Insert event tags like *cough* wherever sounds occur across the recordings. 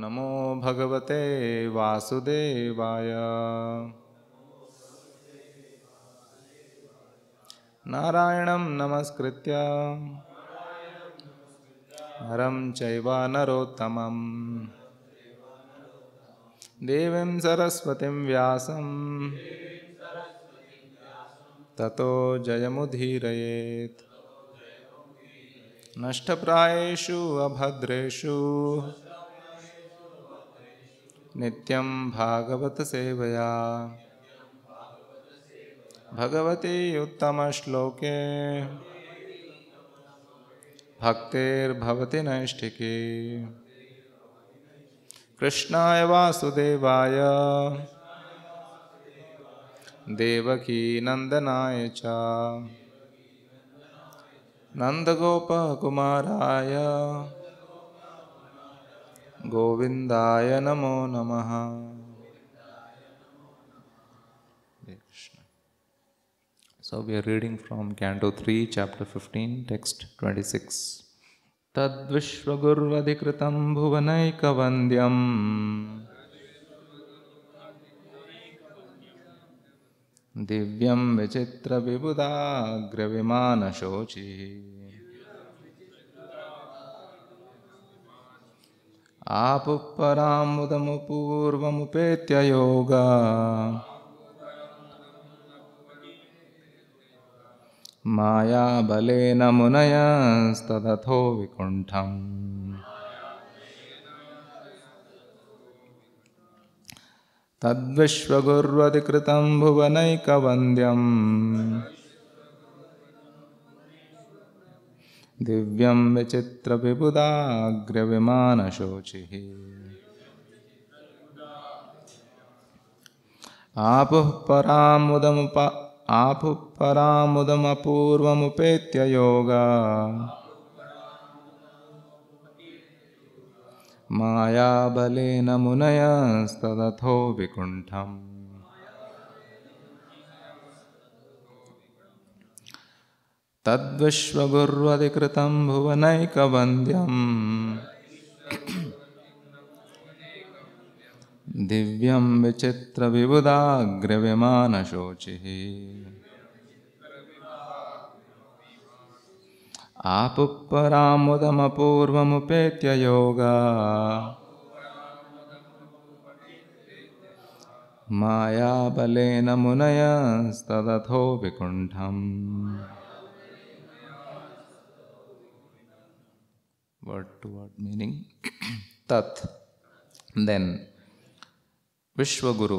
नमो भगवते वासुदेवाय नारायणं नमस्कृत्य हरं चैव नरोत्तमं सरस्वती व्यास व्यासं ततो जयमुदीरयेत् नष्टप्रायेषु अभद्रेषु नित्यं सेवया भगवते उत्तमश्लोके भक्तेर्भवति नैष्ठिके कृष्णाय वासुदेवाय नंदनाय च नन्दगोपकुमाराय गोविंदाय नमो नमः So we are reading from Canto 3, Chapter 15, Text 26. तद्विश्वगुर्वधिकृतं भुवनैकवन्द्यम् दिव्यं विचित्रविबुदाग्रविमानशोचिः आप योगा मायाबलेन मुनयस्तदथो विकुण्ठम् तद्विश्वगुर्वधिकृतं भुवनैकवन्द्यम् दिव्यं विचित्रविबुदाग्रविमानशोचिः आपुः परामुदमपूर्वमुपेत्य योगा मायाबलेन मुनयस्तदथो विकुण्ठम् तद्विश्वगुर्वधिकृतं भुवनैकवन्द्यम् दिव्यं विचित्रविबुदाग्रव्यमानशोचिः आपुपरामुदमपूर्वमुपेत्य yoga मायाबलेन मुनयस्तदथो विकुण्ठम् word to word meaning *clears throat* tat then vishwaguru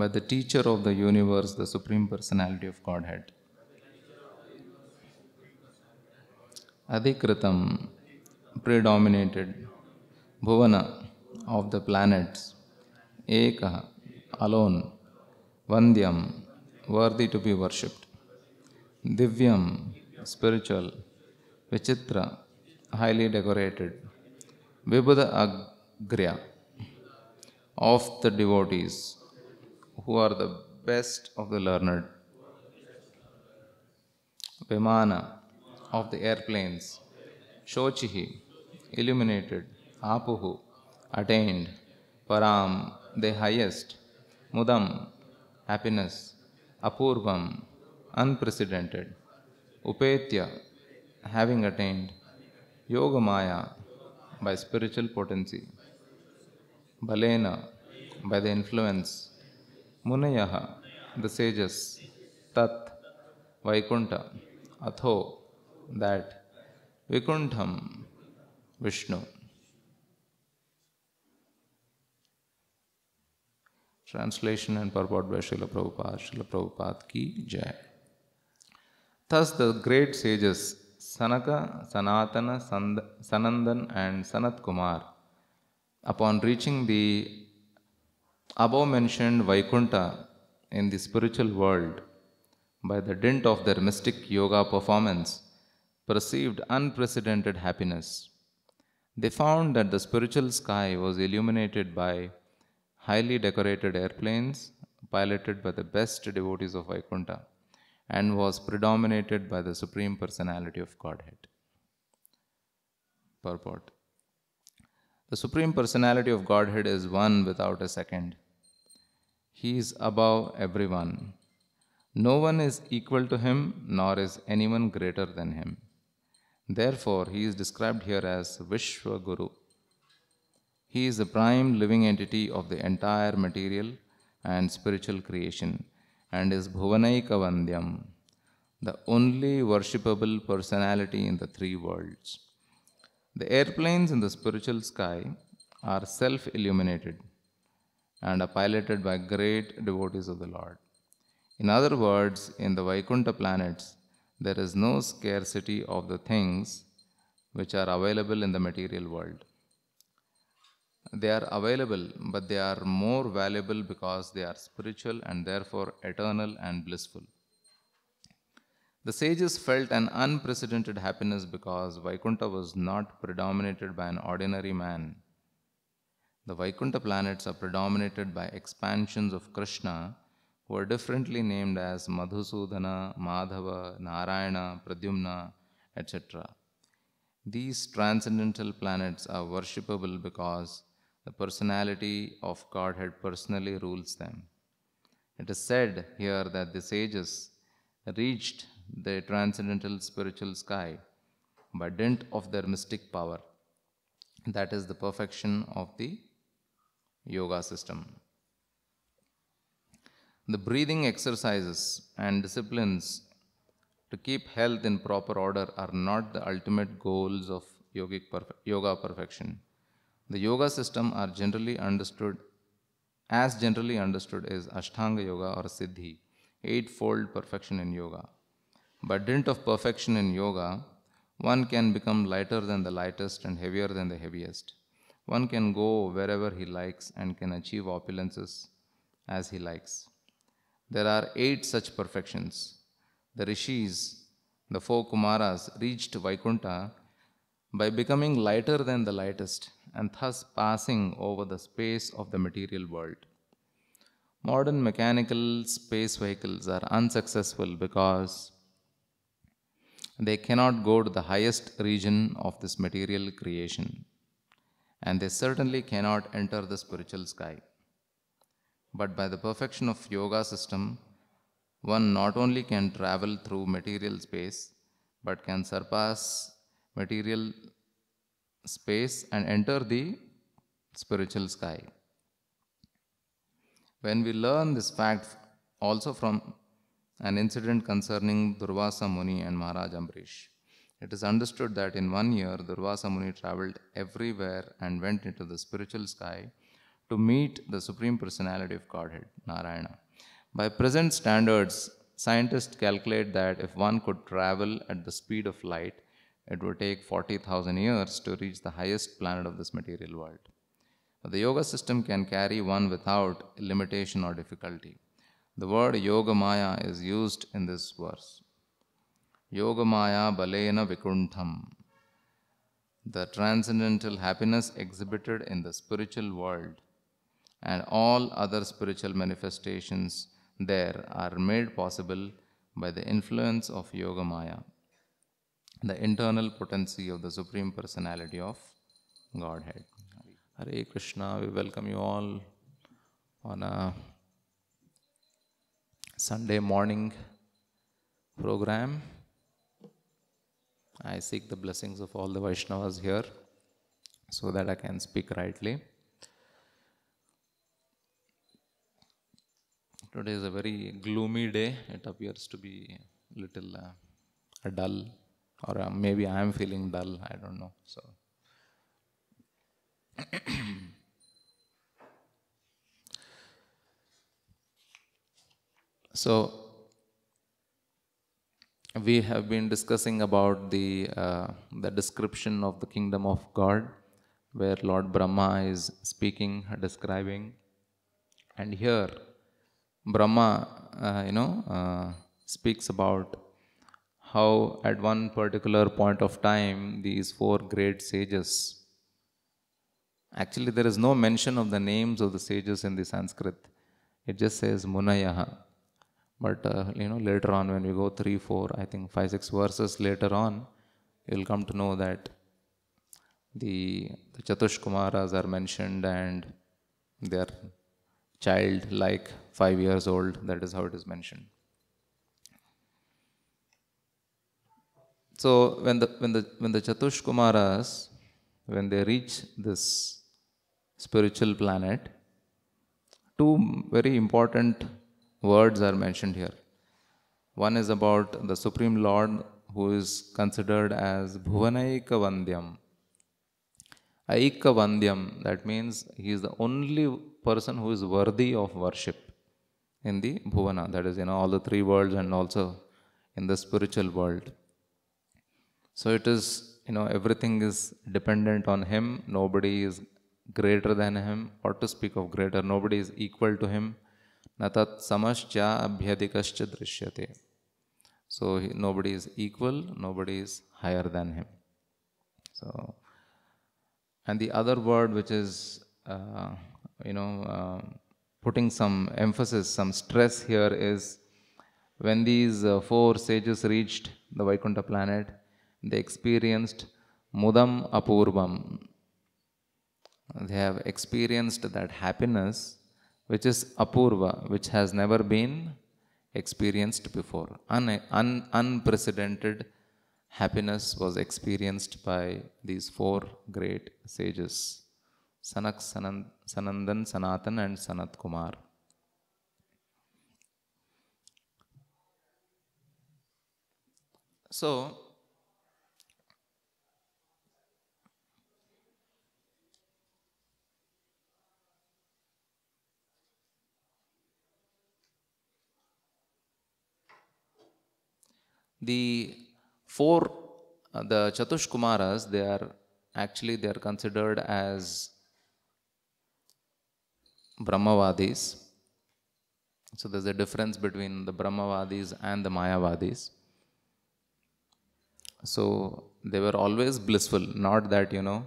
by the teacher of the universe the supreme personality of godhead adikritam predominated bhuvana of the planets ekah alone vandyam worthy to be worshipped divyam spiritual vichitra highly decorated. Vibhuda Agriya of the devotees who are the best of the learned. Vimana of the airplanes. Shochihi illuminated. Apuhu attained. Param the highest. Mudam happiness. Apurvam unprecedented. Upetya having attained. Yogamaya, by spiritual potency. Balena by the influence. Munayaha the sages. Tat Vaikunta. Atho that. Vikuntham Vishnu. Translation and purport by Srila Prabhupada. Srila Prabhupada ki jai. Thus the great sages Sanaka, Sanatana, Sand Sanandan and Sanat Kumar. Upon reaching the above mentioned Vaikunta in the spiritual world, by the dint of their mystic yoga performance, perceived unprecedented happiness. They found that the spiritual sky was illuminated by highly decorated airplanes piloted by the best devotees of Vaikunta and was predominated by the Supreme Personality of Godhead. Purport The Supreme Personality of Godhead is one without a second. He is above everyone. No one is equal to him, nor is anyone greater than him. Therefore, he is described here as Vishwa Guru. He is the prime living entity of the entire material and spiritual creation and is Bhuvanaika Vandyam, the only worshipable personality in the three worlds. The airplanes in the spiritual sky are self illuminated and are piloted by great devotees of the Lord. In other words, in the Vaikunta planets, there is no scarcity of the things which are available in the material world. They are available, but they are more valuable because they are spiritual and therefore eternal and blissful. The sages felt an unprecedented happiness because Vaikunta was not predominated by an ordinary man. The Vaikunta planets are predominated by expansions of Krishna who are differently named as Madhusudana, Madhava, Narayana, Pradyumna, etc. These transcendental planets are worshipable because the personality of Godhead personally rules them. It is said here that the sages reached the transcendental spiritual sky by dint of their mystic power. That is the perfection of the yoga system. The breathing exercises and disciplines to keep health in proper order are not the ultimate goals of yogic perfe yoga perfection. The yoga system are generally understood as generally understood is Ashtanga Yoga or Siddhi, eightfold perfection in yoga. By dint of perfection in yoga, one can become lighter than the lightest and heavier than the heaviest. One can go wherever he likes and can achieve opulences as he likes. There are eight such perfections. The rishis, the four Kumaras, reached Vaikunta by becoming lighter than the lightest and thus passing over the space of the material world. Modern mechanical space vehicles are unsuccessful because they cannot go to the highest region of this material creation, and they certainly cannot enter the spiritual sky. But by the perfection of yoga system, one not only can travel through material space, but can surpass material space and enter the spiritual sky. When we learn this fact also from an incident concerning Durvasa Muni and Maharaj Ambrish, it is understood that in one year Durvasa Muni traveled everywhere and went into the spiritual sky to meet the Supreme Personality of Godhead, Narayana. By present standards, scientists calculate that if one could travel at the speed of light, it will take 40,000 years to reach the highest planet of this material world. The yoga system can carry one without limitation or difficulty. The word yogamaya is used in this verse. Yogamaya balena vikuntham. The transcendental happiness exhibited in the spiritual world and all other spiritual manifestations there are made possible by the influence of yogamaya the internal potency of the Supreme Personality of Godhead. Hare Krishna, we welcome you all on a Sunday morning program. I seek the blessings of all the Vaishnavas here so that I can speak rightly. Today is a very gloomy day. It appears to be little uh, dull or uh, maybe I am feeling dull. I don't know. So. *clears throat* so we have been discussing about the uh, the description of the kingdom of God, where Lord Brahma is speaking, describing, and here Brahma, uh, you know, uh, speaks about how at one particular point of time these four great sages Actually, there is no mention of the names of the sages in the Sanskrit. It just says Munayaha. But uh, you know, later on, when we go three, four, I think five, six verses later on, you'll come to know that the, the Chatushkumaras are mentioned and are child like five years old. That is how it is mentioned. So when the when the when the Chatushkumaras, when they reach this spiritual planet, two very important words are mentioned here. One is about the Supreme Lord who is considered as Bhuvanaika Vandyam. Aika Vandyam, that means he is the only person who is worthy of worship in the Bhuvana, that is you know, all the three worlds and also in the spiritual world. So it is, you know, everything is dependent on him. Nobody is greater than him, or to speak of greater, nobody is equal to him. Natat samascha abhyadikascha drishyate. So he, nobody is equal, nobody is higher than him. So, and the other word which is, uh, you know, uh, putting some emphasis, some stress here is when these uh, four sages reached the Vaikuntha planet, they experienced mudam apurvam. They have experienced that happiness which is apurva, which has never been experienced before. Un, un, unprecedented happiness was experienced by these four great sages Sanak, Sanand, Sanandan, Sanatan, and Sanat Kumar. So, The four, uh, the Chatushkumaras, they are actually they are considered as Brahmavadis. So there's a difference between the Brahmavadis and the Mayavadis. So they were always blissful, not that, you know,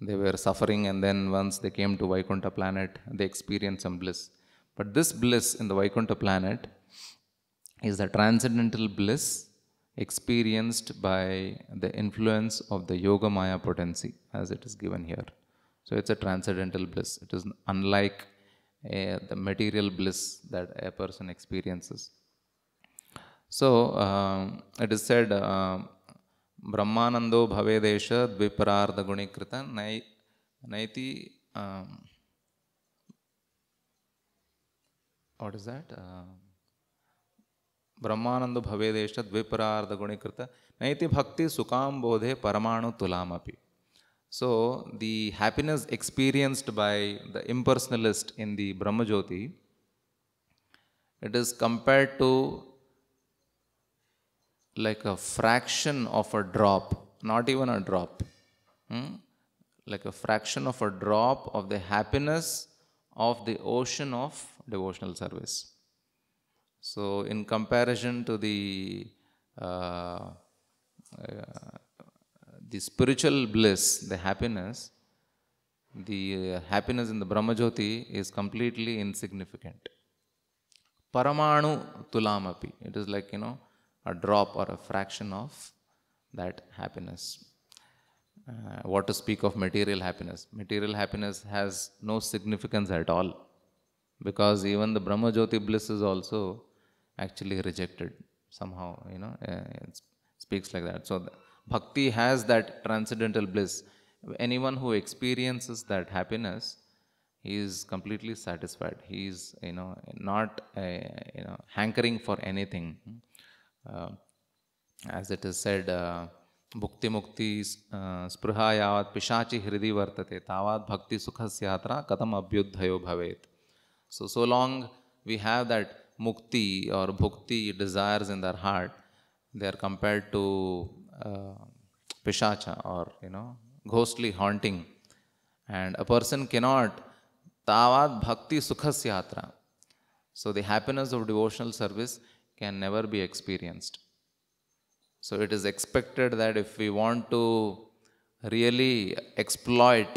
they were suffering and then once they came to Vaikunta planet, they experienced some bliss. But this bliss in the Vaikunta planet is the transcendental bliss experienced by the influence of the yoga maya potency as it is given here so it's a transcendental bliss it is unlike eh, the material bliss that a person experiences so uh, it is said uh, ಬ್ರಹ್ಮಾನಂದೋ ಭವೇದೇಶ ದ್ವಿಪರಾರ್ಧ ಗುಣೀಕೃತ What is that? Um, ब्रह्मानंद भवेदेष्ट द्विपरार्ध गुणीकृत नैति भक्ति बोधे परमाणु तुलामपि so the happiness experienced by the impersonalist in the Brahmajyoti it is compared to like a fraction of a drop not even a drop like a fraction of a drop of the happiness of the ocean of devotional service So in comparison to the uh, uh, the spiritual bliss, the happiness, the happiness in the Brahmajyoti is completely insignificant. Paramanu tulamapi. It is like, you know, a drop or a fraction of that happiness. Uh, what to speak of material happiness? Material happiness has no significance at all because even the Brahmajyoti bliss is also actually rejected somehow you know uh, it speaks like that so bhakti has that transcendental bliss anyone who experiences that happiness he is completely satisfied he is you know not uh, you know hankering for anything uh, as it is said uh, uh, bhakti mukti मुक्ति स्पृहा pishachi पिशाचि हृदि वर्तते bhakti भक्ति सुखस्य यात्रा कथम so So so so long we mukti or bhukti desires in their heart, they are compared to uh, pishacha or, you know, ghostly haunting. And a person cannot tavad bhakti sukhasyatra. So the happiness of devotional service can never be experienced. So it is expected that if we want to really exploit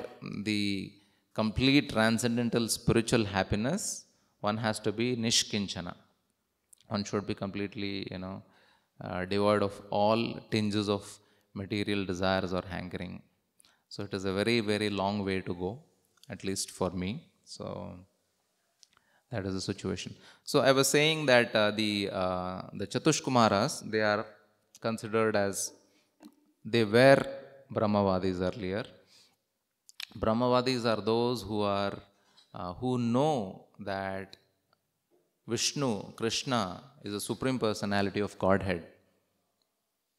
the complete transcendental spiritual happiness, one has to be nishkinchana. One should be completely, you know, uh, devoid of all tinges of material desires or hankering. So it is a very, very long way to go, at least for me. So that is the situation. So I was saying that uh, the uh, the Chatushkumaras, they are considered as they were Brahmavadis earlier. Brahmavadis are those who are uh, who know that Vishnu, Krishna, is a supreme personality of Godhead.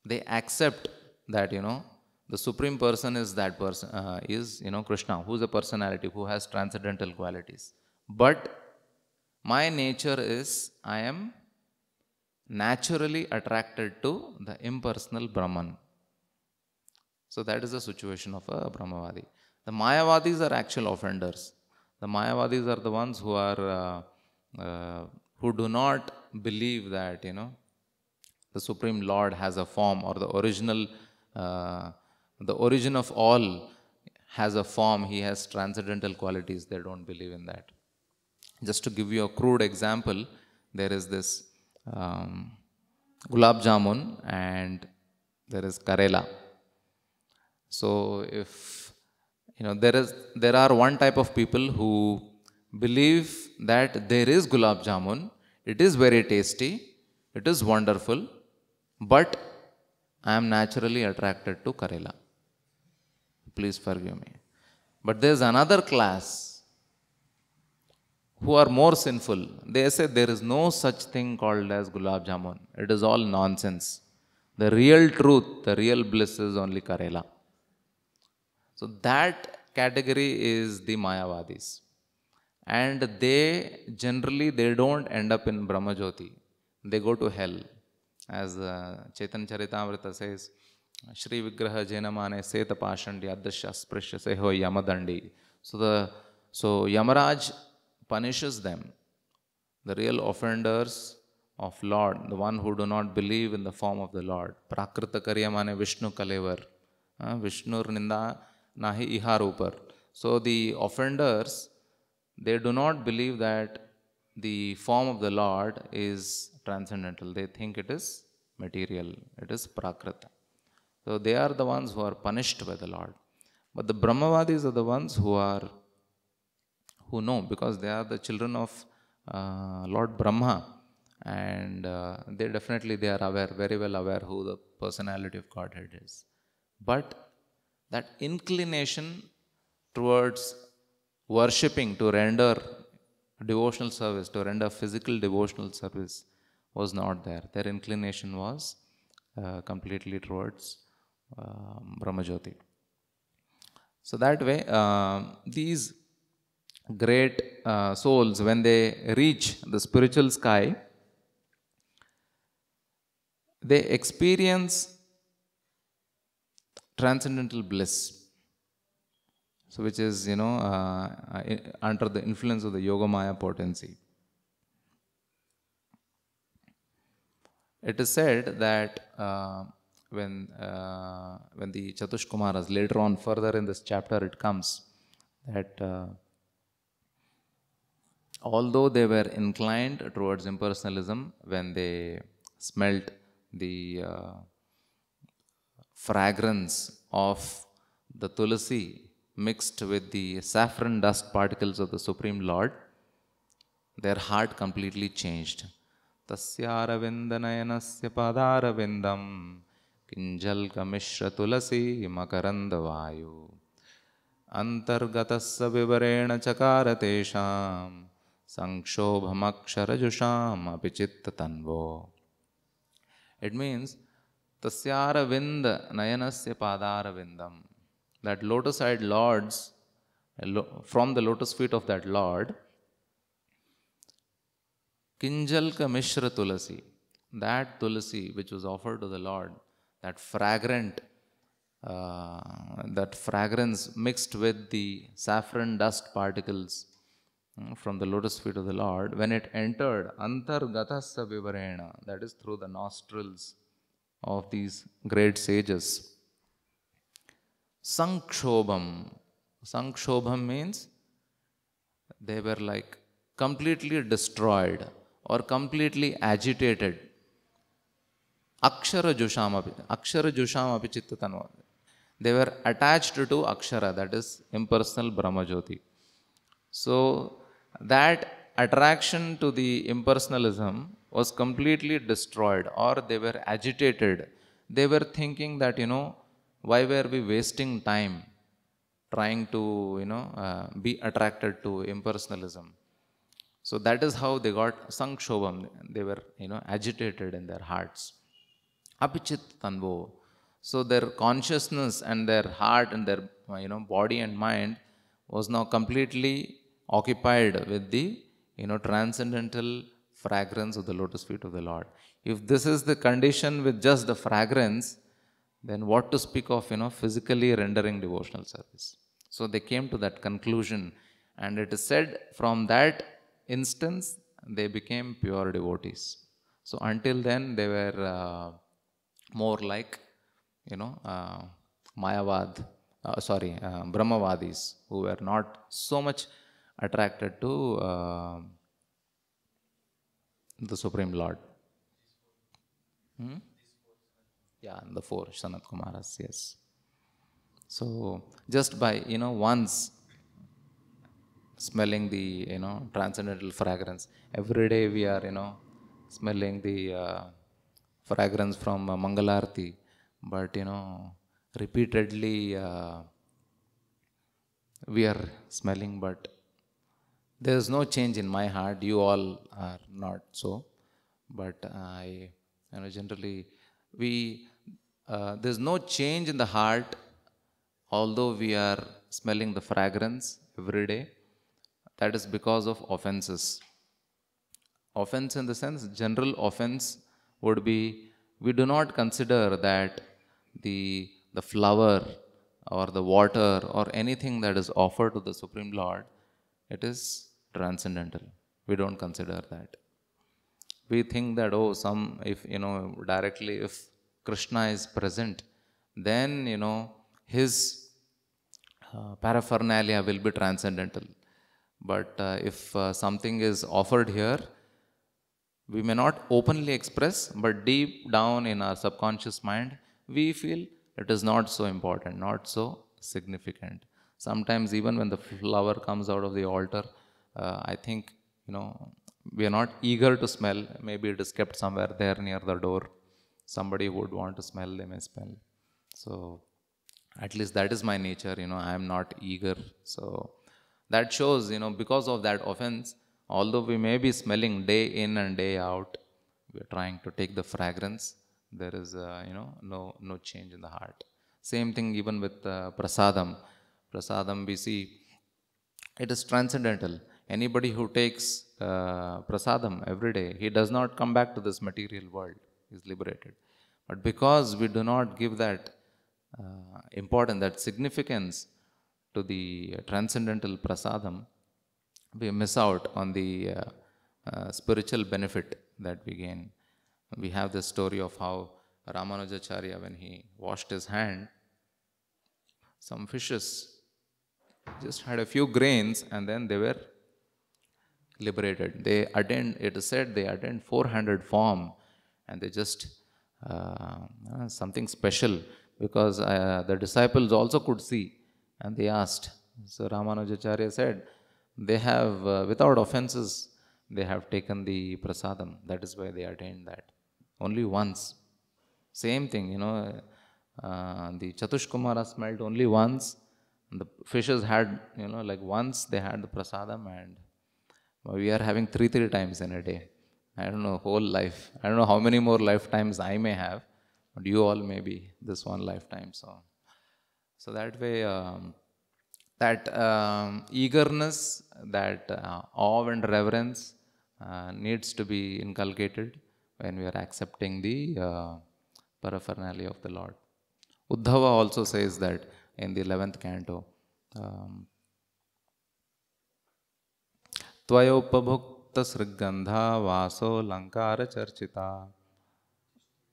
They accept that, you know, the supreme person is that person, uh, is, you know, Krishna, who is a personality, who has transcendental qualities. But my nature is, I am naturally attracted to the impersonal Brahman. So that is the situation of a Brahmavadi. The Mayavadis are actual offenders. The Mayavadis are the ones who are uh, uh, who do not believe that you know the Supreme Lord has a form or the original uh, the origin of all has a form. He has transcendental qualities. They don't believe in that. Just to give you a crude example, there is this um, gulab jamun and there is karela. So if you know there is there are one type of people who believe that there is gulab jamun it is very tasty it is wonderful but i am naturally attracted to karela please forgive me but there is another class who are more sinful they say there is no such thing called as gulab jamun it is all nonsense the real truth the real bliss is only karela so that category is the Mayavadis. And they generally they don't end up in Brahmajyoti. They go to hell. As uh, Chaitanya Charitamrita says, Shri Vigraha Jenamane Seta Pashandi Adasya Sprishya Seho Yamadandi. So the so Yamaraj punishes them. The real offenders of Lord, the one who do not believe in the form of the Lord. Prakrita Karyamane Vishnu Kalevar. Uh, Vishnu Ninda nahi ihar upar. So the offenders, they do not believe that the form of the Lord is transcendental. They think it is material, it is prakrita. So they are the ones who are punished by the Lord. But the Brahmavadis are the ones who are who know because they are the children of uh, Lord Brahma and uh, they definitely they are aware very well aware who the personality of Godhead is. But that inclination towards worshipping to render devotional service to render physical devotional service was not there their inclination was uh, completely towards uh, um, brahmajyoti so that way uh, these great uh, souls when they reach the spiritual sky they experience transcendental bliss. So which is, you know, uh, uh, under the influence of the yoga maya potency. It is said that uh, when, uh, when the Chatushkumaras, later on further in this chapter it comes, that uh, although they were inclined towards impersonalism when they smelt the uh, fragrance of the tulsi mixed with the saffron dust particles of the supreme lord their heart completely changed Tasya tasyaravindanayanasya padaravindam kinjal kamishra tulasi makarandavayu antargatasya vivarena chakaratesham sankshobhamaksharajusham apichitta tanvo it means Tasyaravind Nayanasya Padarvindam. That lotus eyed Lord's, from the lotus feet of that Lord, Kinjalka Mishra Tulasi, that Tulasi which was offered to the Lord, that fragrant, uh, that fragrance mixed with the saffron dust particles mm, from the lotus feet of the Lord, when it entered antar Antargatasa Vivarena, that is through the nostrils of these great sages. Sankshobham. Sankshobham means they were like completely destroyed or completely agitated. Akshara Jusham Akshara Jusham api They were attached to Akshara, that is impersonal Brahmajyoti. So that attraction to the impersonalism was completely destroyed or they were agitated. They were thinking that, you know, why were we wasting time trying to, you know, uh, be attracted to impersonalism? So that is how they got sankshobham. They were, you know, agitated in their hearts. Apichit tanvo. So their consciousness and their heart and their, you know, body and mind was now completely occupied with the, you know, transcendental fragrance of the lotus feet of the Lord. If this is the condition with just the fragrance, then what to speak of, you know, physically rendering devotional service. So they came to that conclusion, and it is said from that instance they became pure devotees. So until then they were uh, more like, you know, uh, Mayavad, uh, sorry, uh, Brahmavadis, who were not so much attracted to. Uh, the Supreme Lord. Hmm? Yeah, and the four Sanat Kumaras, yes. So just by, you know, once smelling the, you know, transcendental fragrance, every day we are, you know, smelling the uh, fragrance from uh, Mangalarti, but, you know, repeatedly uh, we are smelling, but there is no change in my heart. You all are not so. But I, you know, generally, we, uh, there's no change in the heart, although we are smelling the fragrance every day. That is because of offenses. Offense, in the sense, general offense would be we do not consider that the, the flower or the water or anything that is offered to the Supreme Lord, it is transcendental. We don't consider that. We think that, oh, some, if, you know, directly if Krishna is present, then, you know, his uh, paraphernalia will be transcendental. But uh, if uh, something is offered here, we may not openly express, but deep down in our subconscious mind, we feel it is not so important, not so significant. Sometimes, even when the flower comes out of the altar, uh, I think, you know, we are not eager to smell. Maybe it is kept somewhere there near the door. Somebody would want to smell, they may smell. So at least that is my nature, you know, I am not eager. So that shows, you know, because of that offense, although we may be smelling day in and day out, we are trying to take the fragrance. There is, uh, you know, no, no change in the heart. Same thing even with uh, prasadam. Prasadam, we see, it is transcendental Anybody who takes uh, prasadam every day, he does not come back to this material world, he is liberated. But because we do not give that uh, importance, that significance to the transcendental prasadam, we miss out on the uh, uh, spiritual benefit that we gain. We have the story of how Ramanujacharya, when he washed his hand, some fishes just had a few grains and then they were liberated. They attained, it is said, they attained 400 form and they just uh, uh, something special because uh, the disciples also could see and they asked. So Ramanujacharya said, they have, uh, without offenses, they have taken the prasadam. That is why they attained that. Only once. Same thing, you know, uh, the Chatushkumara smelled only once. The fishes had, you know, like once they had the prasadam and we are having three, three times in a day. I don't know, whole life. I don't know how many more lifetimes I may have, but you all may be this one lifetime. So, so that way, um, that um, eagerness, that uh, awe and reverence uh, needs to be inculcated when we are accepting the uh, paraphernalia of the Lord. Uddhava also says that in the 11th canto. Um, त्वयोपभुक्त सृगंधा वासो लंकार चर्चिता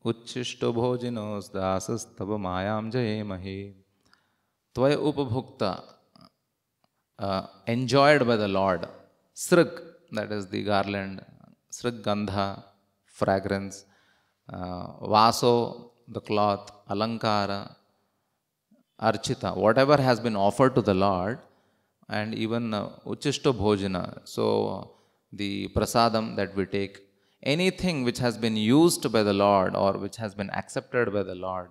उच्छिष्ट भोजिनोस दासस्तव मायाम जये महे त्वय उपभुक्ता एंजॉयड बाय द लॉर्ड सृग दैट इज द गार्लैंड सृग गंधा फ्रैग्रेंस वासो द क्लॉथ अलंकार whatever has been offered to the Lord and even uh, uchishto bhojana. So the prasadam that we take, anything which has been used by the Lord or which has been accepted by the Lord,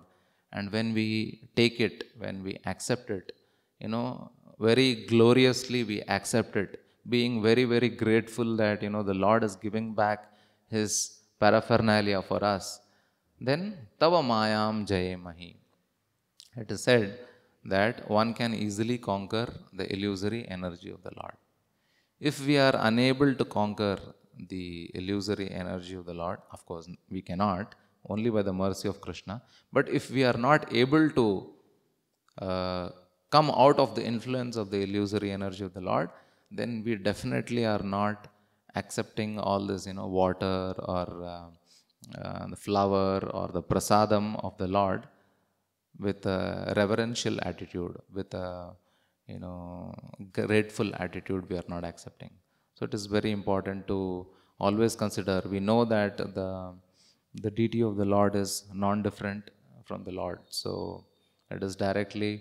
and when we take it, when we accept it, you know, very gloriously we accept it, being very, very grateful that, you know, the Lord is giving back His paraphernalia for us. Then, Tava Mayam jayamahi. It is said, that one can easily conquer the illusory energy of the Lord. If we are unable to conquer the illusory energy of the Lord, of course, we cannot, only by the mercy of Krishna. But if we are not able to uh, come out of the influence of the illusory energy of the Lord, then we definitely are not accepting all this, you know, water or uh, uh, the flower or the prasadam of the Lord with a reverential attitude, with a you know grateful attitude, we are not accepting. So it is very important to always consider. We know that the the deity of the Lord is non-different from the Lord, so it is directly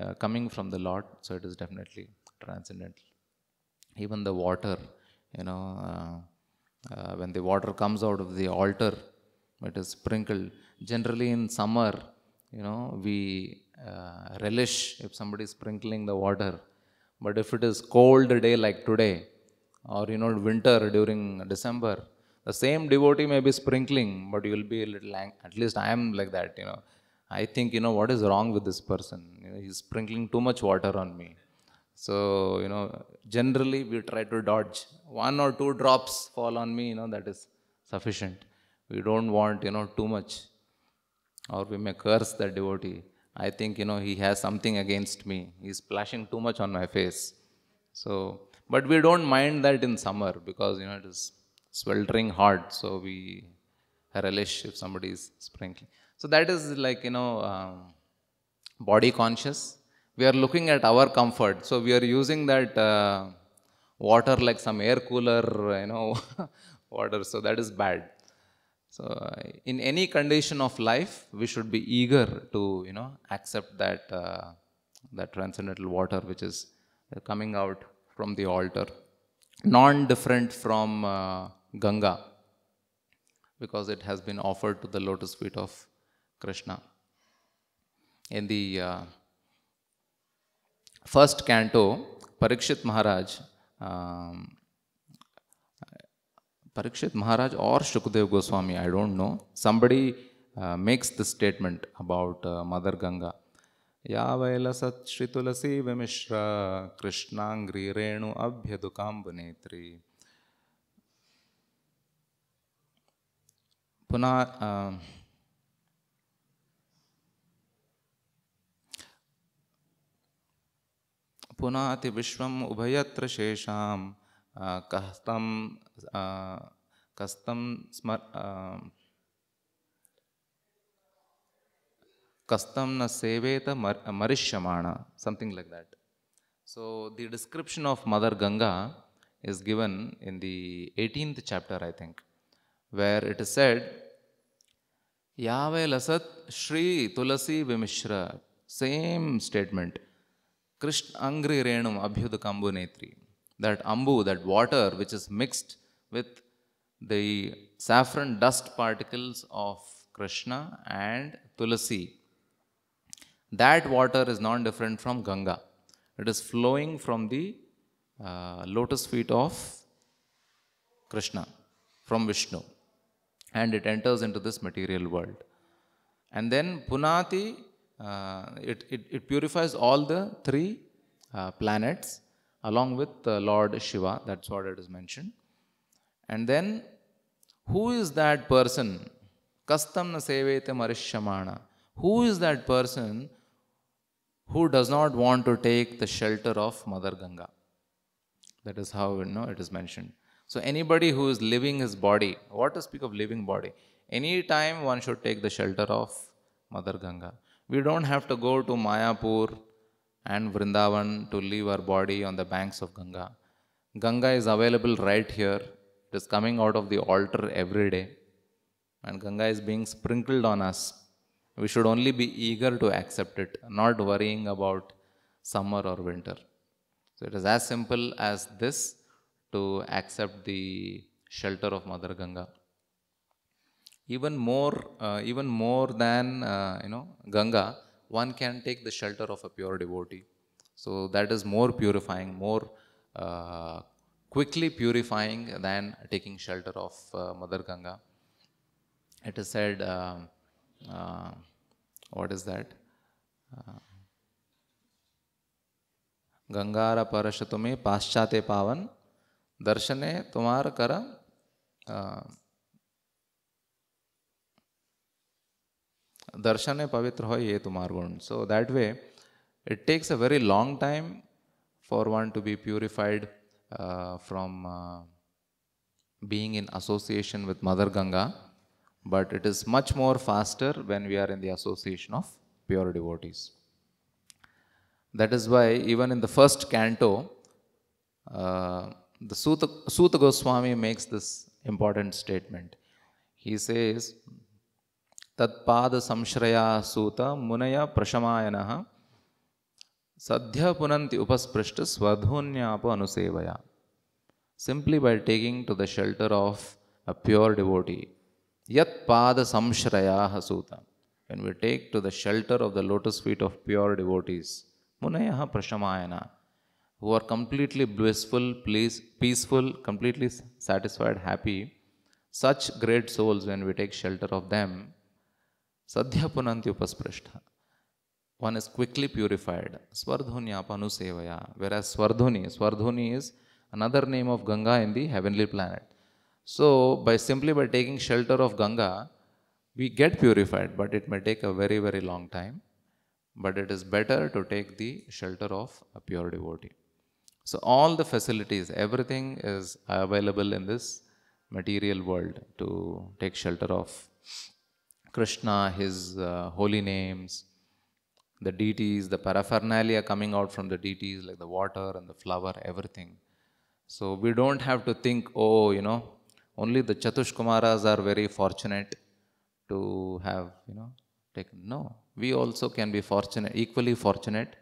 uh, coming from the Lord. So it is definitely transcendental. Even the water, you know, uh, uh, when the water comes out of the altar, it is sprinkled. Generally in summer, you know, we uh, relish if somebody is sprinkling the water. But if it is cold day like today, or you know, winter during December, the same devotee may be sprinkling, but you will be a little. At least I am like that. You know, I think you know what is wrong with this person. You know, he's sprinkling too much water on me. So you know, generally we try to dodge one or two drops fall on me. You know, that is sufficient. We don't want you know too much or we may curse the devotee. I think, you know, he has something against me. He's splashing too much on my face. So, but we don't mind that in summer because, you know, it is sweltering hot. So we relish if somebody is sprinkling. So that is like, you know, um, body conscious. We are looking at our comfort. So we are using that uh, water like some air cooler, you know, *laughs* water. So that is bad. So uh, in any condition of life, we should be eager to you know accept that uh, that transcendental water which is coming out from the altar, non-different from uh, Ganga, because it has been offered to the lotus feet of Krishna. In the uh, first canto, Parikshit Maharaj. Um, Parikshit Maharaj or Shukdev Goswami, I don't know. Somebody uh, makes the statement about uh, Mother Ganga. Yavaila sat या वैलसत् श्रीतुलसी renu कृष्णांग्री Renu Puna... पुनः पुनाति विश्वम् उभयत्र शेषाम् కష్టం కష్టం స్మ కష్టం న సేవేత మర్ మరిష్యమాణ something like that so the description of mother Ganga is given in the 18th chapter, I think, where it is said, Yahweh Lasat Shri Tulasi Vimishra. Same statement. Krishna Angri Renum Abhyudakambu Netri. that ambu, that water which is mixed with the saffron dust particles of Krishna and Tulasi. That water is non different from Ganga. It is flowing from the uh, lotus feet of Krishna, from Vishnu, and it enters into this material world. And then Punati, uh, it, it, it, purifies all the three uh, planets along with uh, Lord Shiva, that's what it is mentioned. And then, who is that person? Kastam na sevete marishyamana. Who is that person who does not want to take the shelter of Mother Ganga? That is how you know, it is mentioned. So anybody who is living his body, what to speak of living body? Any time one should take the shelter of Mother Ganga. We don't have to go to Mayapur and Vrindavan to leave our body on the banks of Ganga. Ganga is available right here. It is coming out of the altar every day. And Ganga is being sprinkled on us. We should only be eager to accept it, not worrying about summer or winter. So it is as simple as this to accept the shelter of Mother Ganga. Even more, uh, even more than uh, you know, Ganga, one can take the shelter of a pure devotee. So that is more purifying, more uh, quickly purifying than taking shelter of uh, Mother Ganga. It is said, um, uh, what is that? गंगार uh, परश paschate pavan, पावन दर्शने तुम्हार कर darshane pavitra hoy etu margon. So that way, it takes a very long time for one to be purified uh, from uh, being in association with Mother Ganga, but it is much more faster when we are in the association of pure devotees. That is why even in the first canto, uh, the Sutta, Sutta Goswami makes this important statement. He says, तत्पाद संश्रया सूत मुनय प्रशमायन सद्य पुनंति उपस्पृष्ट स्वधून्यापो अनुसेवया simply by taking to the shelter of a pure devotee यत्द संश्रया सूत when we take to the shelter of the lotus feet of pure devotees मुनय प्रशमायन who are completely blissful please peaceful completely satisfied happy such great souls when we take shelter of them Sadhya Punanti Upasprishta. One is quickly purified. Swardhunya Panusevaya. Whereas Swardhuni, Swardhuni is another name of Ganga in the heavenly planet. So, by simply by taking shelter of Ganga, we get purified, but it may take a very, very long time. But it is better to take the shelter of a pure devotee. So, all the facilities, everything is available in this material world to take shelter of Krishna, his uh, holy names, the deities, the paraphernalia coming out from the deities, like the water and the flower, everything. So we don't have to think, oh, you know, only the Chatushkumaras are very fortunate to have, you know, taken. No, we also can be fortunate, equally fortunate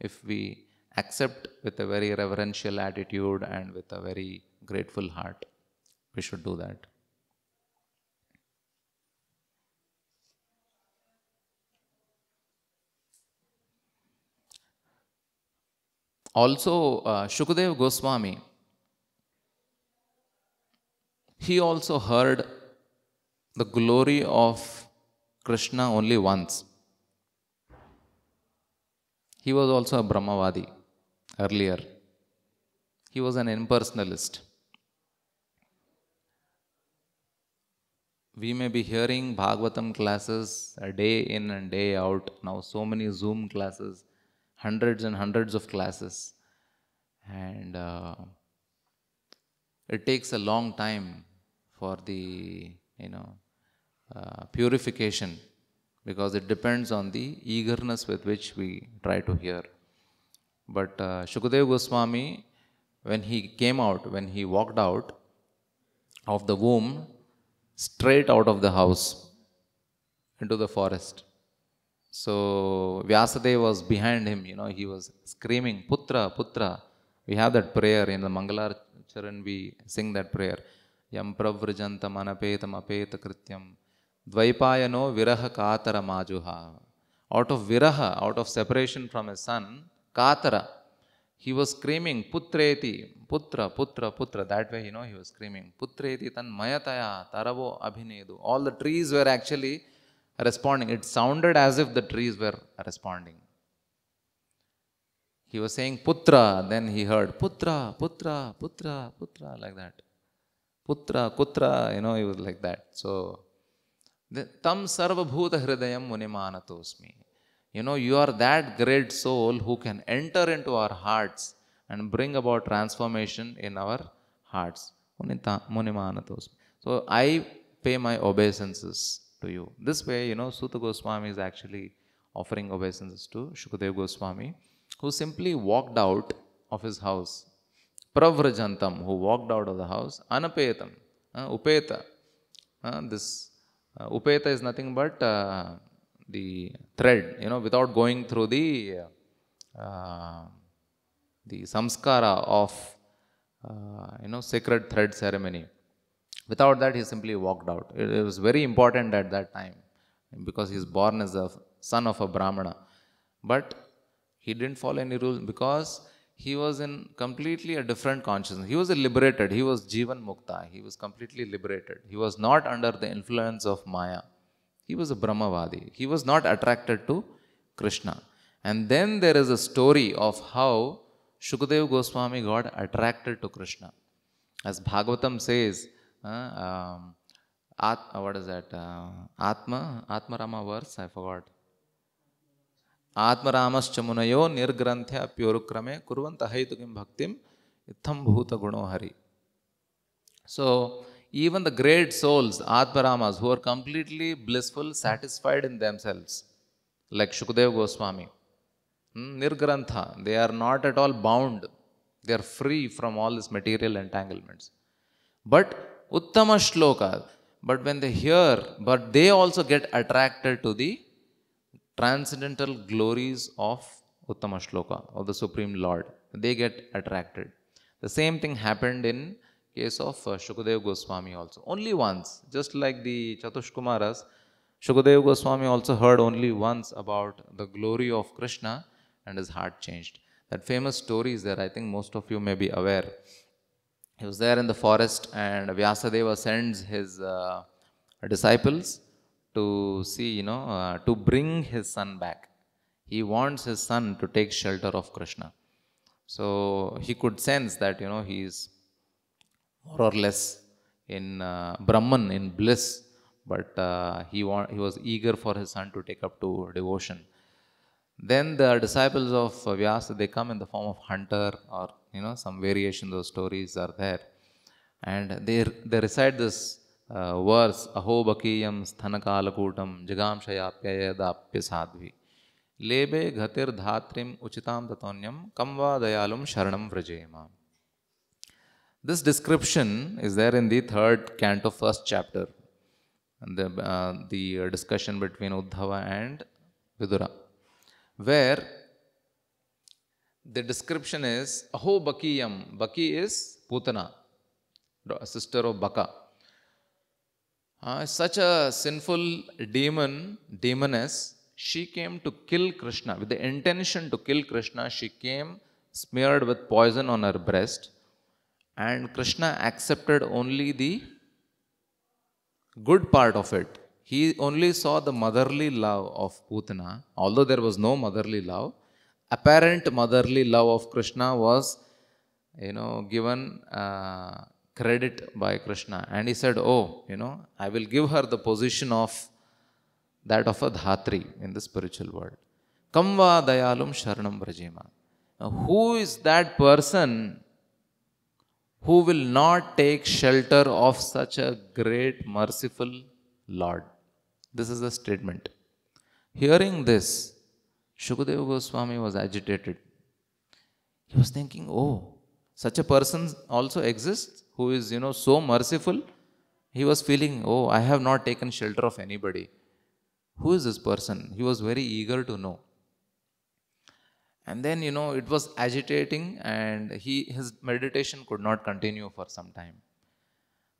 if we accept with a very reverential attitude and with a very grateful heart. We should do that. Also, uh, Shukadev Goswami, he also heard the glory of Krishna only once. He was also a Brahmavadi earlier. He was an impersonalist. We may be hearing Bhagavatam classes a day in and day out. Now, so many Zoom classes hundreds and hundreds of classes. And uh, it takes a long time for the, you know, uh, purification because it depends on the eagerness with which we try to hear. But uh, Shukadeva Goswami, when he came out, when he walked out of the womb, straight out of the house into the forest. So Vyasadeva was behind him, you know, he was screaming, Putra, Putra. We have that prayer in the Mangalar Charan, we sing that prayer. Yam pravrajantam anapetam apeta krityam dvaipayano viraha katara majuha. Out of viraha, out of separation from his son, katara, he was screaming, Putreti, Putra, Putra, Putra. That way, you know, he was screaming, Putreti tan mayataya taravo abhinedu. All the trees were actually responding. It sounded as if the trees were responding. He was saying putra, then he heard putra, putra, putra, putra, like that. Putra, kutra, you know, he was like that. So, tam sarvabhuta hridayam munimanatosmi. You know, you are that great soul who can enter into our hearts and bring about transformation in our hearts. So, I pay my obeisances to you. This way, you know, Sutta Goswami is actually offering obeisances to Shukadeva Goswami, who simply walked out of his house. Pravrajantam, who walked out of the house. Anapetam, uh, Upeta. Uh, this uh, Upeta is nothing but uh, the thread, you know, without going through the uh, the samskara of, uh, you know, sacred thread ceremony. Without that, he simply walked out. It, it was very important at that time because he is born as a son of a Brahmana. But he didn't follow any rules because he was in completely a different consciousness. He was liberated. He was Jivan Mukta. He was completely liberated. He was not under the influence of Maya. He was a Brahmavadi. He was not attracted to Krishna. And then there is a story of how Shukdev Goswami got attracted to Krishna. As Bhagavatam says, um, At, uh, what is that? Uh, Atma, Rama verse, I forgot. Atma आत्मरामश्च मुनयो निर्ग्रंथे अप्योरुक्रमे कुर्वन्त Haitukim bhaktim इत्थं Bhuta guno Hari. So, even the great souls, Atma Ramas, who are completely blissful, satisfied in themselves, like Shukadeva Goswami, hmm, Nirgrantha, they are not at all bound. They are free from all these material entanglements. But Uttama shloka. But when they hear, but they also get attracted to the transcendental glories of Uttama shloka, of the Supreme Lord. They get attracted. The same thing happened in case of uh, Goswami also. Only once, just like the Chatushkumaras, Shukadeva Goswami also heard only once about the glory of Krishna and his heart changed. That famous story is there. I think most of you may be aware he was there in the forest and Vyasadeva sends his uh, disciples to see, you know, uh, to bring his son back. He wants his son to take shelter of Krishna. So he could sense that, you know, he is more or less in uh, Brahman, in bliss, but uh, he, wa- he was eager for his son to take up to devotion. Then the disciples of Vyasa, they come in the form of hunter or, you know, some variations of stories are there. And they, they recite this uh, verse, Aho Bakiyam Sthanakalakutam Jagamshayapyayadapya sadvi lebe ghatir dhatrim uchitam तथोन्यम kamva dayalum sharanam व्रजेमा This description is there in the third canto, first chapter. And the, uh, the discussion between Uddhava and Vidura where the description is Aho Bakiyam. Baki is Putana, sister of Baka. Uh, such a sinful demon, demoness, she came to kill Krishna. With the intention to kill Krishna, she came smeared with poison on her breast. And Krishna accepted only the good part of it. He only saw the motherly love of Putana, although there was no motherly love. Apparent motherly love of Krishna was, you know, given uh, credit by Krishna. And he said, Oh, you know, I will give her the position of that of a dhatri in the spiritual world. Kamva dayalum sharanam brajima. Who is that person who will not take shelter of such a great merciful Lord? This is the statement. Hearing this, Shukadeva Goswami was agitated. He was thinking, oh, such a person also exists who is, you know, so merciful. He was feeling, oh, I have not taken shelter of anybody. Who is this person? He was very eager to know. And then, you know, it was agitating and he, his meditation could not continue for some time.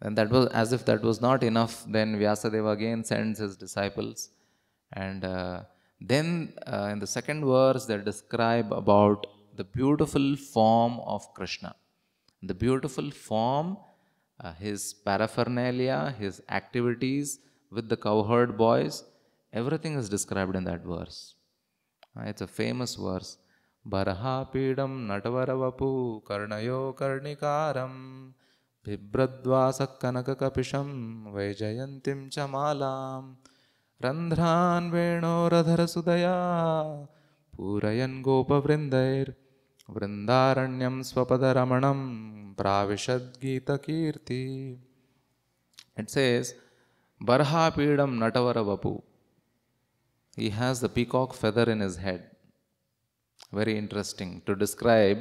And that was as if that was not enough. Then Vyasadeva again sends his disciples, and uh, then uh, in the second verse they describe about the beautiful form of Krishna, the beautiful form, uh, his paraphernalia, his activities with the cowherd boys. Everything is described in that verse. Uh, it's a famous verse. बर्हापीडं नटवरवपु कर्णयो karam. बिभ्रद्वासकनककपिशं वैजयन्तीं च मालां रन्ध्रान् वेणोरधरसुदया पूरयन् गोपवृन्दैर्वृन्दारण्यं स्वपदरमणं प्राविशद्गीतकीर्ति इट् सेस् बर्हापीडं नटवरवपु he has the peacock feather in his head. Very interesting to describe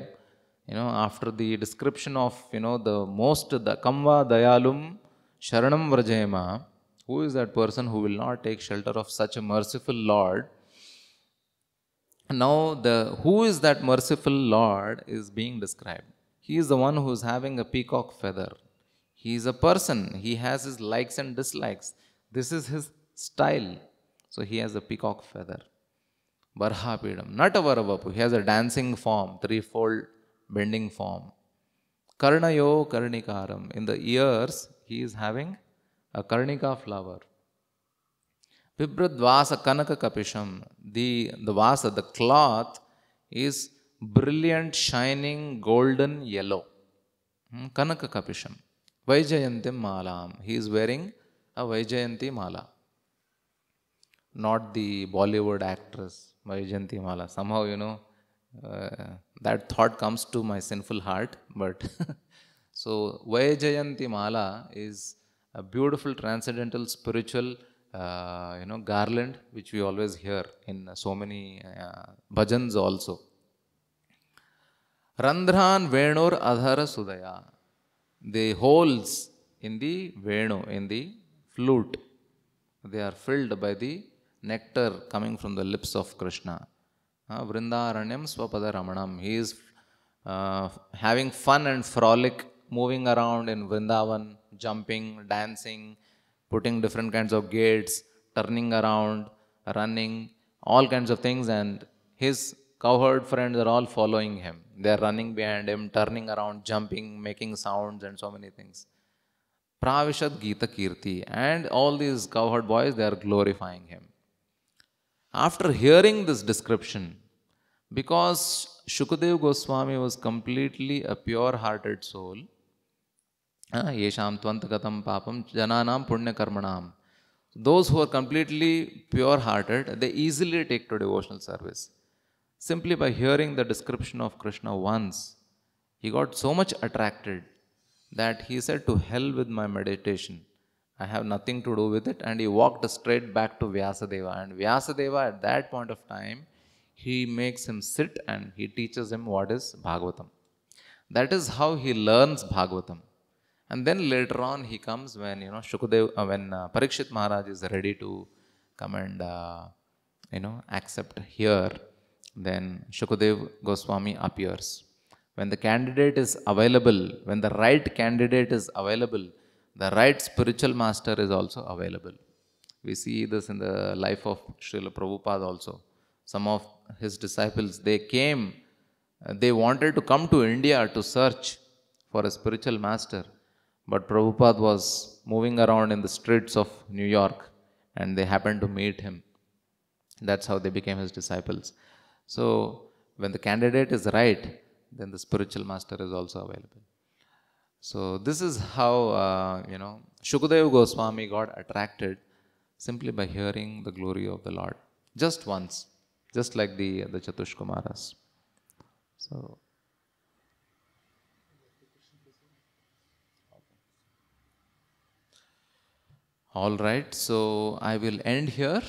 you know after the description of you know the most the kamva dayalum sharanam vrajayama who is that person who will not take shelter of such a merciful lord now the who is that merciful lord is being described he is the one who is having a peacock feather he is a person he has his likes and dislikes this is his style so he has a peacock feather barha pedam natavarabapu he has a dancing form threefold bending form. Karnayo karnikaram. In the ears, he is having a karnika flower. Vibradvasa kanaka kapisham. The, the vasa, the cloth, is brilliant, shining, golden yellow. Hmm, kanaka kapisham. Vaijayantim malam. He is wearing a Vaijayanti mala. Not the Bollywood actress Vaijayanti mala. Somehow, you know, uh, that thought comes to my sinful heart but *laughs* so Vajayanti Mala is a beautiful transcendental spiritual uh, you know garland which we always hear in so many uh, bhajans also Randhran Venur Adhara Sudaya the holes in the Venu in the flute they are filled by the nectar coming from the lips of Krishna uh, Vrindaranyam Swapada Ramanam. He is uh, having fun and frolic, moving around in Vrindavan, jumping, dancing, putting different kinds of gates, turning around, running, all kinds of things. And his cowherd friends are all following him. They are running behind him, turning around, jumping, making sounds, and so many things. Pravishad Gita Kirti. And all these cowherd boys, they are glorifying him. After hearing this description, because Shukadev Goswami was completely a pure hearted soul, ah, Papam Jananam Punya Those who are completely pure hearted, they easily take to devotional service. Simply by hearing the description of Krishna once, he got so much attracted that he said, To hell with my meditation. I have nothing to do with it. And he walked straight back to Vyasadeva. And Vyasadeva, at that point of time, he makes him sit and he teaches him what is Bhagavatam. That is how he learns Bhagavatam. And then later on, he comes when, you know, Shukadev, uh, when uh, Parikshit Maharaj is ready to come and, uh, you know, accept here, then Shukadev Goswami appears. When the candidate is available, when the right candidate is available, the right spiritual master is also available. We see this in the life of Srila Prabhupada also. Some of his disciples, they came, they wanted to come to India to search for a spiritual master. But Prabhupada was moving around in the streets of New York and they happened to meet him. That's how they became his disciples. So, when the candidate is right, then the spiritual master is also available. So this is how, uh, you know, Shukadeva Goswami got attracted simply by hearing the glory of the Lord. Just once. Just like the, uh, the Chatushkumaras. So... All right, so I will end here.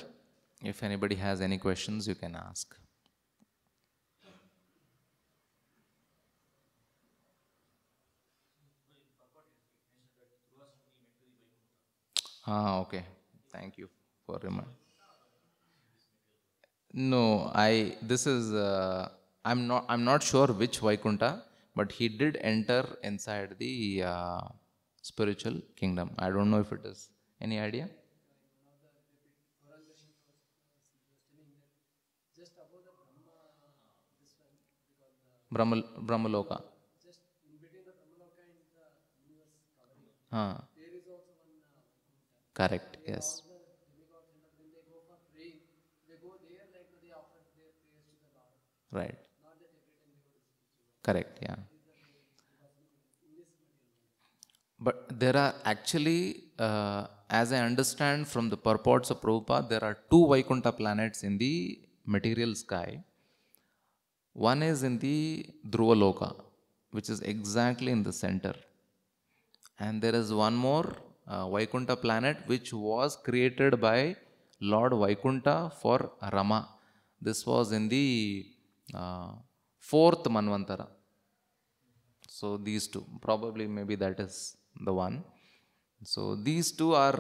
If anybody has any questions, you can ask. Ah, okay. Thank you for reminding. No, I. This is. Uh, I'm not. I'm not sure which Vaikunta, but he did enter inside the uh, spiritual kingdom. I don't know if it is. Any idea? Brahma Brahmaloka. Just in between the and the universe. Huh. Correct, yes. Right. Correct, yeah. But there are actually, uh, as I understand from the purports of Prabhupada, there are two Vaikuntha planets in the material sky. One is in the Dhruvaloka, which is exactly in the center. And there is one more uh, Vaikunta planet, which was created by Lord Vaikunta for Rama. This was in the uh, fourth Manvantara. So these two, probably maybe that is the one. So these two are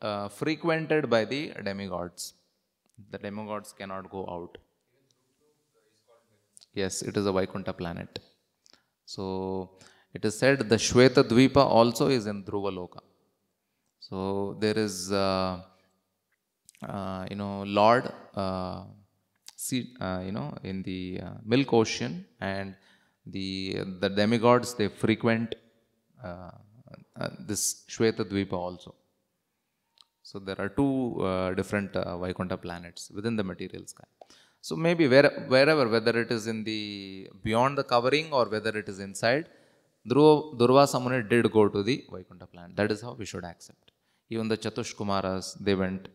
uh, frequented by the demigods. The demigods cannot go out. Yes, it is a Vaikunta planet. So it is said the Shweta Dvipa also is in Dhruva Loka. So there is, uh, uh, you know, Lord, uh, see, uh, you know, in the uh, milk ocean, and the the demigods they frequent uh, this Shweta Dvipa also. So there are two different Vaikuntha planets within the material sky. So maybe where, wherever, whether it is in the beyond the covering or whether it is inside, Durva Samune did go to the Vaikuntha planet. That is how we should accept. Even the Chatushkumaras, they went.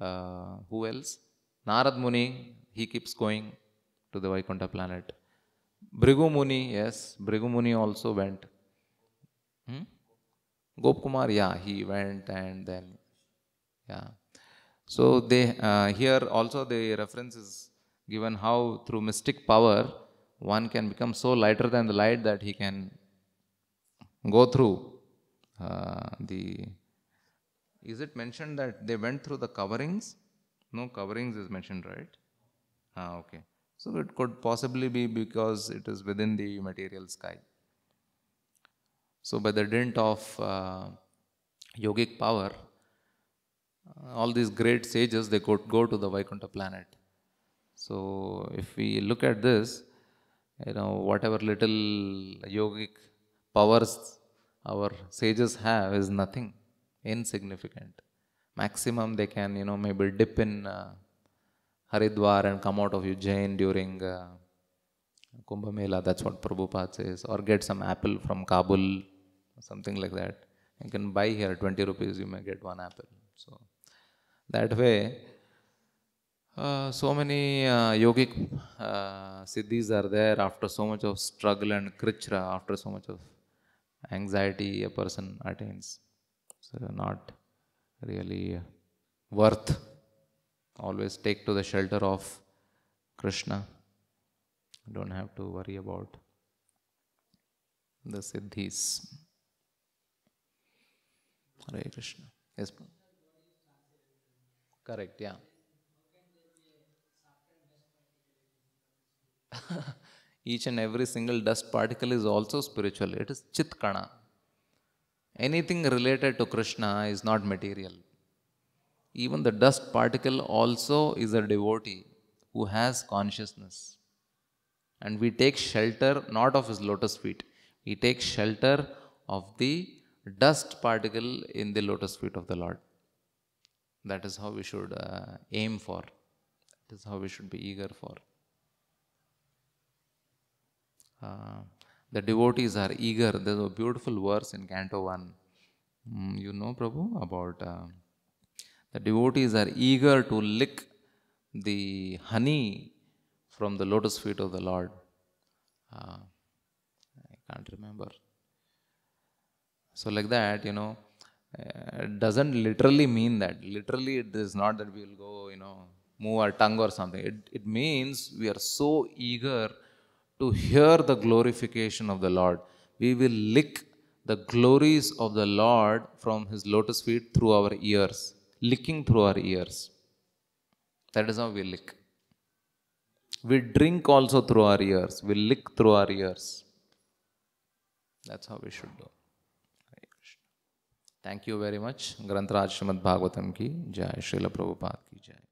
Uh, who else? Narad Muni, he keeps going to the Vaikunta planet. Brigu Muni, yes, Brigu Muni also went. Hmm? Gop Kumar, yeah, he went and then, yeah. So they uh, here also the reference is given how through mystic power one can become so lighter than the light that he can go through uh, the is it mentioned that they went through the coverings? No coverings is mentioned, right? Ah, okay. So it could possibly be because it is within the material sky. So by the dint of uh, yogic power, uh, all these great sages, they could go to the Vaikunta planet. So if we look at this, you know, whatever little yogic powers our sages have is nothing insignificant. Maximum they can, you know, maybe dip in uh, Haridwar and come out of Ujjain during uh, Kumbh Mela, that's what Prabhupada says, or get some apple from Kabul, something like that. You can buy here 20 rupees, you may get one apple. So that way, uh, so many uh, yogic uh, siddhis are there after so much of struggle and krichra, after so much of anxiety a person attains so uh, not really worth. Always take to the shelter of Krishna. Don't have to worry about the siddhis. Hare Krishna. Yes, correct. Yeah. *laughs* Each and every single dust particle is also spiritual. It is chitkana. Anything related to Krishna is not material. Even the dust particle also is a devotee who has consciousness. And we take shelter not of his lotus feet, we take shelter of the dust particle in the lotus feet of the Lord. That is how we should uh, aim for. That is how we should be eager for. Uh, the devotees are eager. There's a beautiful verse in Canto 1. Mm, you know, Prabhu, about uh, the devotees are eager to lick the honey from the lotus feet of the Lord. Uh, I can't remember. So, like that, you know, it uh, doesn't literally mean that. Literally, it is not that we will go, you know, move our tongue or something. It, it means we are so eager to hear the glorification of the Lord. We will lick the glories of the Lord from his lotus feet through our ears, licking through our ears. That is how we lick. We drink also through our ears, we lick through our ears. That's how we should do. Thank you very much. Granth Raj Bhagavatam ki jai, Srila Prabhupada ki jai.